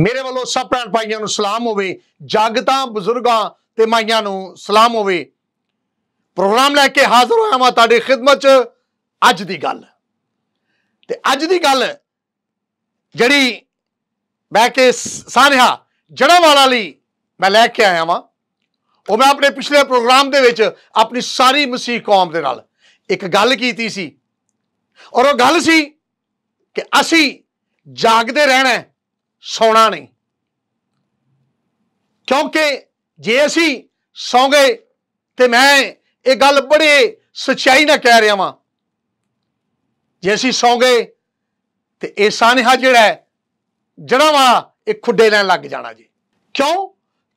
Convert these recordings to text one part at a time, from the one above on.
ਮੇਰੇ ਵੱਲੋਂ ਸਭ ਭੈਣ ਭਾਈਆਂ ਨੂੰ ਸਲਾਮ ਹੋਵੇ ਜਾਗਤਾਂ ਬਜ਼ੁਰਗਾਂ ਤੇ ਮਾਈਆਂ ਨੂੰ ਸਲਾਮ ਹੋਵੇ ਪ੍ਰੋਗਰਾਮ ਲੈ ਕੇ ਹਾਜ਼ਰ ਹੋਇਆ ਮੈਂ ਤੁਹਾਡੀ ਖਿਦਮਤ 'ਚ ਅੱਜ ਦੀ ਗੱਲ ਤੇ ਅੱਜ ਦੀ ਗੱਲ ਜਿਹੜੀ ਮੈਂ ਕਿ ਸਾਰਿਆ ਜੜਾਂ ਵਾਲਾ ਲਈ ਮੈਂ ਲੈ ਕੇ ਆਇਆ ਵਾਂ ਉਹ ਮੈਂ ਆਪਣੇ ਪਿਛਲੇ ਪ੍ਰੋਗਰਾਮ ਦੇ ਵਿੱਚ ਆਪਣੀ ਸਾਰੀ ਮਸੀਹ ਕੌਮ ਦੇ ਨਾਲ ਇੱਕ ਗੱਲ ਕੀਤੀ ਸੀ ਔਰ ਉਹ ਗੱਲ ਸੀ ਕਿ ਅਸੀਂ ਜਾਗਦੇ ਰਹਿਣਾ ਹੈ ਸੌਣਾ ਨਹੀਂ ਕਿਉਂਕਿ ਜੇ ਅਸੀਂ ਸੌ ਗਏ ਤੇ ਮੈਂ ਇਹ ਗੱਲ ਬੜੇ ਸਚਾਈ ਨਾਲ ਕਹਿ ਰਿਹਾ ਵਾਂ ਜੇ ਅਸੀਂ ਸੌ ਗਏ ਤੇ ਇਹ ਸਾਨਿਹਾ ਜਿਹੜਾ ਜੜਾ ਵਾ ਇਹ ਖੁੱਡੇ ਲੈਣ ਲੱਗ ਜਾਣਾ ਜੀ ਕਿਉਂ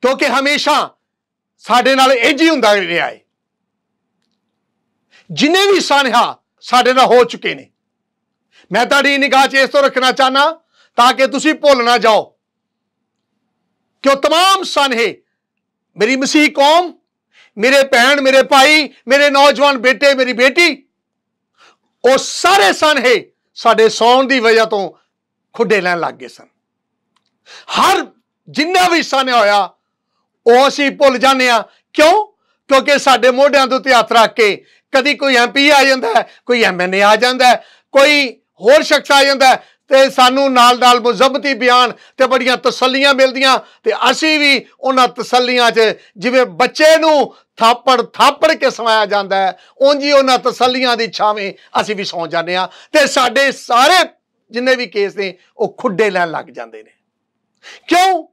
ਕਿਉਂਕਿ ਹਮੇਸ਼ਾ ਸਾਡੇ ਨਾਲ ਇੰਜ ਹੀ ਹੁੰਦਾ ਰਿਹਾ ਹੈ ਜਿਨੇ ਵੀ ਸਾਨਿਹਾ ਸਾਡੇ ਨਾਲ ਹੋ ਚੁੱਕੇ ਨੇ ਮੈਂ ਤੁਹਾਡੀ ਨਿਗਾਹ 'ਚ ਇਸ ਤੋਂ ਰੱਖਣਾ ਚਾਹਨਾ ਤਾਂ ਕਿ ਤੁਸੀਂ ਭੁੱਲ ਨਾ ਜਾਓ ਕਿ ਉਹ तमाम ਸਨਹੇ ਮੇਰੀ ਮਸੀਹ ਕੌਮ ਮੇਰੇ ਭੈਣ ਮੇਰੇ ਭਾਈ ਮੇਰੇ ਨੌਜਵਾਨ ਬੇਟੇ ਮੇਰੀ ਬੇਟੀ ਉਹ ਸਾਰੇ ਸਨਹੇ ਸਾਡੇ ਸੌਣ ਦੀ ਵਜ੍ਹਾ ਤੋਂ ਖੁੱਡੇ ਲੈਣ ਲੱਗ ਗਏ ਸਨ ਹਰ ਜਿੰਨਾ ਵੀ ਸਾਨਹਾ ਹੋਇਆ ਉਹ ਅਸੀਂ ਭੁੱਲ ਜਾਂਦੇ ਆ ਕਿਉਂ ਕਿਉਂਕਿ ਸਾਡੇ ਮੋਢਿਆਂ ਤੋਂ ਉੱਤੇ ਹੱਥ ਰੱਖ ਕੇ ਕਦੀ ਕੋਈ ਐਮਪੀ ਆ ਜਾਂਦਾ ਕੋਈ ਐਮਐਨਏ ਆ ਜਾਂਦਾ ਕੋਈ ਹੋਰ ਸ਼ਖਸ ਆ ਜਾਂਦਾ ਤੇ ਸਾਨੂੰ ਨਾਲ-ਨਾਲ ਮੁਜ਼ਬਤੀ ਬਿਆਨ ਤੇ ਬੜੀਆਂ ਤਸੱਲੀਆਂ ਮਿਲਦੀਆਂ ਤੇ ਅਸੀਂ ਵੀ ਉਹਨਾਂ ਤਸੱਲੀਆਂ 'ਚ ਜਿਵੇਂ ਬੱਚੇ ਨੂੰ ਥਾਪੜ ਥਾਪੜ ਕੇ ਸਵਾਇਆ ਜਾਂਦਾ ਹੈ ਉਂਝ ਉਹਨਾਂ ਤਸੱਲੀਆਂ ਦੀ ਛਾਵੇਂ ਅਸੀਂ ਵੀ ਸੌਂ ਜਾਂਦੇ ਆ ਤੇ ਸਾਡੇ ਸਾਰੇ ਜਿੰਨੇ ਵੀ ਕੇਸ ਨੇ ਉਹ ਖੁੱਡੇ ਲੈਣ ਲੱਗ ਜਾਂਦੇ ਨੇ ਕਿਉਂ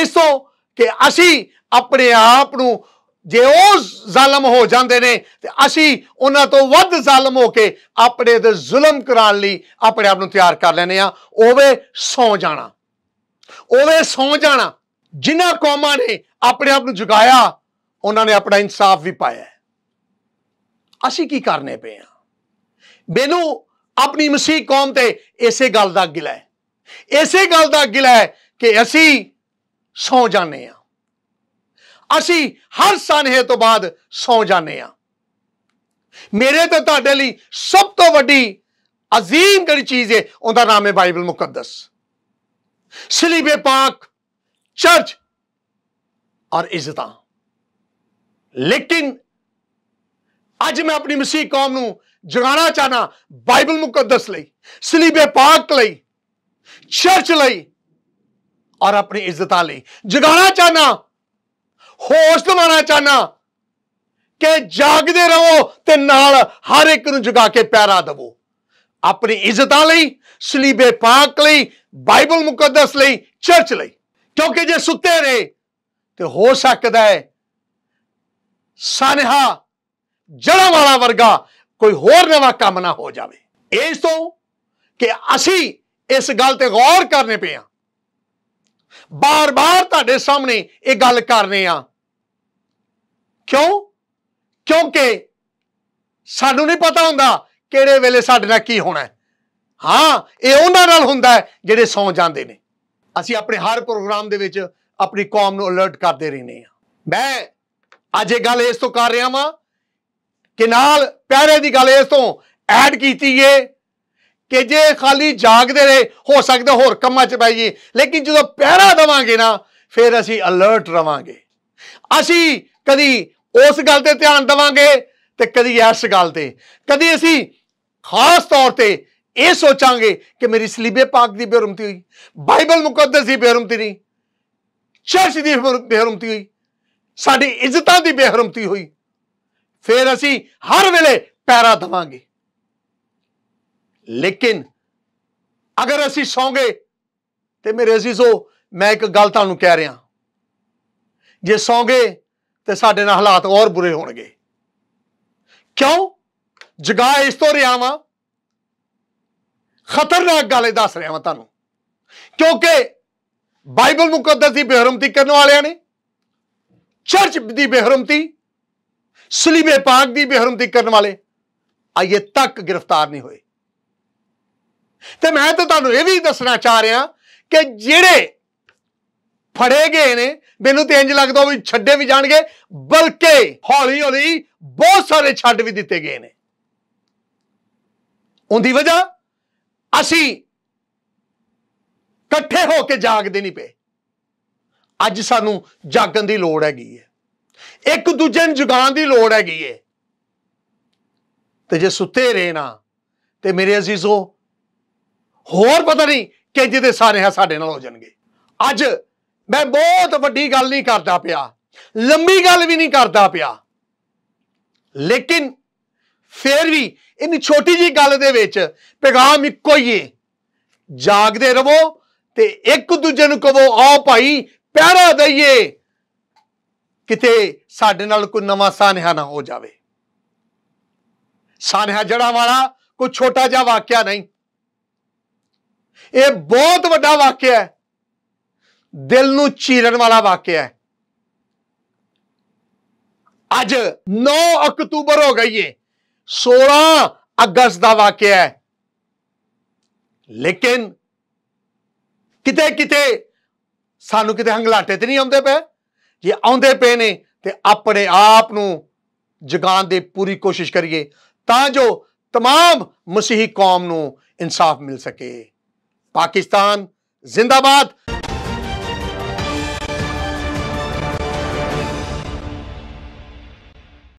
ਇਸੋ ਕਿ ਅਸੀਂ ਆਪਣੇ ਆਪ ਨੂੰ ਜੇ ਉਹ ਜ਼ਾਲਮ ਹੋ ਜਾਂਦੇ ਨੇ ਤੇ ਅਸੀਂ ਉਹਨਾਂ ਤੋਂ ਵੱਧ ਜ਼ਾਲਮ ਹੋ ਕੇ ਆਪਣੇ ਤੇ ਜ਼ੁਲਮ ਕਰਾਉਣ ਲਈ ਆਪਣੇ ਆਪ ਨੂੰ ਤਿਆਰ ਕਰ ਲੈਨੇ ਆ ਉਹਵੇਂ ਸੌ ਜਾਣਾ ਉਹਵੇਂ ਸੌ ਜਾਣਾ ਜਿਨ੍ਹਾਂ ਕੌਮਾਂ ਨੇ ਆਪਣੇ ਆਪ ਨੂੰ ਜੁਗਾਇਆ ਉਹਨਾਂ ਨੇ ਆਪਣਾ ਇਨਸਾਫ ਵੀ ਪਾਇਆ ਅਸੀਂ ਕੀ ਕਰਨੇ ਪਏ ਆ ਮੈਨੂੰ ਆਪਣੀ ਮਸੀਹ ਕੌਮ ਤੇ ਇਸੇ ਗੱਲ ਦਾ ਗਿਲਾ ਹੈ ਇਸੇ ਗੱਲ ਦਾ ਗਿਲਾ ਹੈ ਕਿ ਅਸੀਂ ਸੌ ਜਾਣੇ ਆ ਅਸੀਂ ਹਰ ਸਾਨਹੇ ਤੋਂ ਬਾਅਦ ਸੌ ਜਾਂਦੇ ਆ ਮੇਰੇ ਤੇ ਤੁਹਾਡੇ ਲਈ ਸਭ ਤੋਂ ਵੱਡੀ عظیم ਜਿਹੜੀ ਚੀਜ਼ ਹੈ ਉਹਦਾ ਨਾਮ ਹੈ ਬਾਈਬਲ ਮੁਕੱਦਸ ਸਲੀਬੇ ਪਾਕ ਚਰਚ ਔਰ ਇੱਜ਼ਤਾਂ ਲੇਕਿਨ ਅੱਜ ਮੈਂ ਆਪਣੀ ਮਸੀਹ ਕੌਮ ਨੂੰ ਜਗਾਣਾ ਚਾਹਨਾ ਬਾਈਬਲ ਮੁਕੱਦਸ ਲਈ ਸਲੀਬੇ ਪਾਕ ਲਈ ਚਰਚ ਲਈ ਔਰ ਆਪਣੀ ਇੱਜ਼ਤਾਂ ਲਈ ਜਗਾਣਾ ਚਾਹਨਾ ਹੋਸ਼ ਦਿਵਾਉਣਾ ਚਾਹਨਾ ਕਿ ਜਾਗਦੇ ਰਹੋ ਤੇ ਨਾਲ ਹਰ ਇੱਕ ਨੂੰ ਜਗਾ ਕੇ ਪਿਆਰਾ ਦਿਵੋ ਆਪਣੀ ਇੱਜ਼ਤਾਂ ਲਈ ਸਲੀਬੇ ਪਾਕ ਲਈ ਬਾਈਬਲ ਮੁਕੱਦਸ ਲਈ ਚਰਚ ਲਈ ਕਿਉਂਕਿ ਜੇ ਸੁੱਤੇ ਰਹੇ ਤੇ ਹੋ ਸਕਦਾ ਹੈ ਸਾਨਹਾ ਜੜਾਂ ਵਾਲਾ ਵਰਗਾ ਕੋਈ ਹੋਰ ਨਵਾਂ ਕੰਮ ਨਾ ਹੋ ਜਾਵੇ ਇਸ ਤੋਂ ਕਿ ਅਸੀਂ ਇਸ ਗੱਲ ਤੇ ਗੌਰ ਕਰਨੇ ਪਿਆ ਬਾਰ-ਬਾਰ ਤੁਹਾਡੇ ਸਾਹਮਣੇ ਇਹ ਗੱਲ ਕਰਨੇ ਆ ਕਿਉਂ ਕਿਉਂਕਿ ਸਾਨੂੰ ਨਹੀਂ ਪਤਾ ਹੁੰਦਾ ਕਿਹੜੇ ਵੇਲੇ ਸਾਡੇ ਨਾਲ ਕੀ ਹੋਣਾ ਹੈ ਹਾਂ ਇਹ ਉਹਨਾਂ ਨਾਲ ਹੁੰਦਾ ਜਿਹੜੇ ਸੌ ਜਾਂਦੇ ਨੇ ਅਸੀਂ ਆਪਣੇ ਹਰ ਪ੍ਰੋਗਰਾਮ ਦੇ ਵਿੱਚ ਆਪਣੀ ਕੌਮ ਨੂੰ ਅਲਰਟ ਕਰਦੇ ਰਹਿੰਦੇ ਹਾਂ ਮੈਂ ਅੱਜ ਇਹ ਗੱਲ ਇਸ ਤੋਂ ਕਰ ਰਿਹਾ ਵਾਂ ਕਿ ਨਾਲ ਪਿਆਰੇ ਦੀ ਗੱਲ ਇਸ ਤੋਂ ਐਡ ਕੀਤੀ ਏ ਕਿ ਜੇ ਖਾਲੀ ਜਾਗਦੇ ਰਹੇ ਹੋ ਸਕਦਾ ਹੋਰ ਕੰਮਾਂ 'ਚ ਪੈ ਜੀ ਲੇਕਿਨ ਜਦੋਂ ਪਹਿਰਾ ਦਵਾਂਗੇ ਨਾ ਫਿਰ ਅਸੀਂ ਅਲਰਟ ਰਵਾਂਗੇ ਅਸੀਂ ਕਦੀ ਉਸ ਗੱਲ ਤੇ ਧਿਆਨ ਦਵਾਂਗੇ ਤੇ ਕਦੀ ਇਸ ਗੱਲ ਤੇ ਕਦੀ ਅਸੀਂ ਖਾਸ ਤੌਰ ਤੇ ਇਹ ਸੋਚਾਂਗੇ ਕਿ ਮੇਰੀ ਸਲੀਬੇ ਪਾਕ ਦੀ ਬੇਰਮਤੀ ਹੋਈ ਬਾਈਬਲ ਮੁਕੱਦਸ ਦੀ ਬੇਰਮਤੀ ਨਹੀਂ ਚਰਚ ਦੀ ਬੇਰਮਤੀ ਹੋਈ ਸਾਡੀ ਇੱਜ਼ਤਾਂ ਦੀ ਬੇਰਮਤੀ ਹੋਈ ਫਿਰ ਅਸੀਂ ਹਰ ਵੇਲੇ ਪੈਰਾ ਦਵਾਂਗੇ ਲੇਕਿਨ ਅਗਰ ਅਸੀਂ ਸੌਂਗੇ ਤੇ ਮੇਰੇ ਅਜ਼ੀਜ਼ੋ ਮੈਂ ਇੱਕ ਗੱਲ ਤੁਹਾਨੂੰ ਕਹਿ ਰਿਹਾ ਜੇ ਸੌਂਗੇ ਤੇ ਸਾਡੇ ਨਾਲ ਹਾਲਾਤ ਹੋਰ ਬੁਰੇ ਹੋਣਗੇ ਕਿਉਂ ਜਗਾ ਇਸ ਤੋਂ ਰਿਆ ਵਾਂ ਖਤਰਨਾਕ ਗੱਲ ਇਹ ਦੱਸ ਰਿਹਾ ਵਾਂ ਤੁਹਾਨੂੰ ਕਿਉਂਕਿ ਬਾਈਬਲ ਮੁਕੱਦਸ ਦੀ ਬੇਹਰਮਤੀ ਕਰਨ ਵਾਲਿਆਂ ਨੇ ਚਰਚ ਦੀ ਬੇਹਰਮਤੀ ਸਲੀਬੇ ਪਾਕ ਦੀ ਬੇਹਰਮਤੀ ਕਰਨ ਵਾਲੇ ਅਜੇ ਤੱਕ ਗ੍ਰਿਫਤਾਰ ਨਹੀਂ ਹੋਏ ਤੇ ਮੈਂ ਤਾਂ ਤੁਹਾਨੂੰ ਇਹ ਵੀ ਦੱਸਣਾ ਚਾਹ ਰਿਹਾ ਕਿ ਜਿਹੜੇ ਫੜੇ ਗਏ ਨੇ ਮੈਨੂੰ ਤੇ ਇੰਜ ਲੱਗਦਾ ਵੀ ਛੱਡੇ ਵੀ ਜਾਣਗੇ ਬਲਕਿ ਹੌਲੀ ਹੌਲੀ ਬਹੁਤ ਸਾਰੇ ਛੱਡ ਵੀ ਦਿੱਤੇ ਗਏ ਨੇ ਉਹਦੀ ਵਜ੍ਹਾ ਅਸੀਂ ਇਕੱਠੇ ਹੋ ਕੇ ਜਾਗਦੇ ਨਹੀਂ ਪਏ ਅੱਜ ਸਾਨੂੰ ਜਾਗਣ ਦੀ ਲੋੜ ਹੈਗੀ ਹੈ ਇੱਕ ਦੂਜੇ ਨੂੰ ਜਗਾਉਣ ਦੀ ਲੋੜ ਹੈਗੀ ਹੈ ਤੇ ਜੇ ਸੁੱਤੇ ਰਹੇ ਨਾ ਤੇ ਮੇਰੇ ਅਜ਼ੀਜ਼ੋ ਹੋਰ ਪਤਾ ਨਹੀਂ ਕਿ ਜਿਹਦੇ ਸਾਰੇ ਸਾਡੇ ਨਾਲ ਹੋ ਜਾਣਗੇ ਅੱਜ ਮੈਂ ਬਹੁਤ ਵੱਡੀ ਗੱਲ ਨਹੀਂ ਕਰਦਾ ਪਿਆ ਲੰਮੀ ਗੱਲ ਵੀ ਨਹੀਂ ਕਰਦਾ ਪਿਆ ਲੇਕਿਨ ਫੇਰ ਵੀ ਇਨੀ ਛੋਟੀ ਜੀ ਗੱਲ ਦੇ ਵਿੱਚ ਪੈਗਾਮ ਇੱਕੋ ਹੀ ਹੈ ਜਾਗਦੇ ਰਹੋ ਤੇ ਇੱਕ ਦੂਜੇ ਨੂੰ ਕਹੋ ਆਓ ਭਾਈ ਪਹਿਰਾ ਦਈਏ ਕਿਤੇ ਸਾਡੇ ਨਾਲ ਕੋਈ ਨਵਾਂ ਸਾਨਹਾ ਨਾ ਹੋ ਜਾਵੇ ਸਾਨਹਾ ਜੜਾ ਵਾਲਾ ਕੋਈ ਛੋਟਾ ਜਿਹਾ ਵਾਕਿਆ ਨਹੀਂ ਇਹ ਬਹੁਤ ਵੱਡਾ ਵਾਕਿਆ ਹੈ ਦਿਲ ਨੂੰ ਚੀਰਨ ਵਾਲਾ ਵਾਕਿਆ ਹੈ ਅੱਜ 9 ਅਕਤੂਬਰ ਹੋ ਗਈ ਏ 16 ਅਗਸਤ ਦਾ ਵਾਕਿਆ ਹੈ ਲੇਕਿਨ ਕਿਤੇ ਕਿਤੇ ਸਾਨੂੰ ਕਿਤੇ ਹੰਗਲਾਟੇ ਤੇ ਨਹੀਂ ਆਉਂਦੇ ਪਏ ਜੇ ਆਉਂਦੇ ਪਏ ਨੇ ਤੇ ਆਪਣੇ ਆਪ ਨੂੰ ਜਗਾਉਣ ਦੀ ਪੂਰੀ ਕੋਸ਼ਿਸ਼ ਕਰੀਏ ਤਾਂ ਜੋ तमाम ਮਸੀਹੀ ਕੌਮ ਨੂੰ ਇਨਸਾਫ ਮਿਲ ਸਕੇ ਪਾਕਿਸਤਾਨ ਜ਼ਿੰਦਾਬਾਦ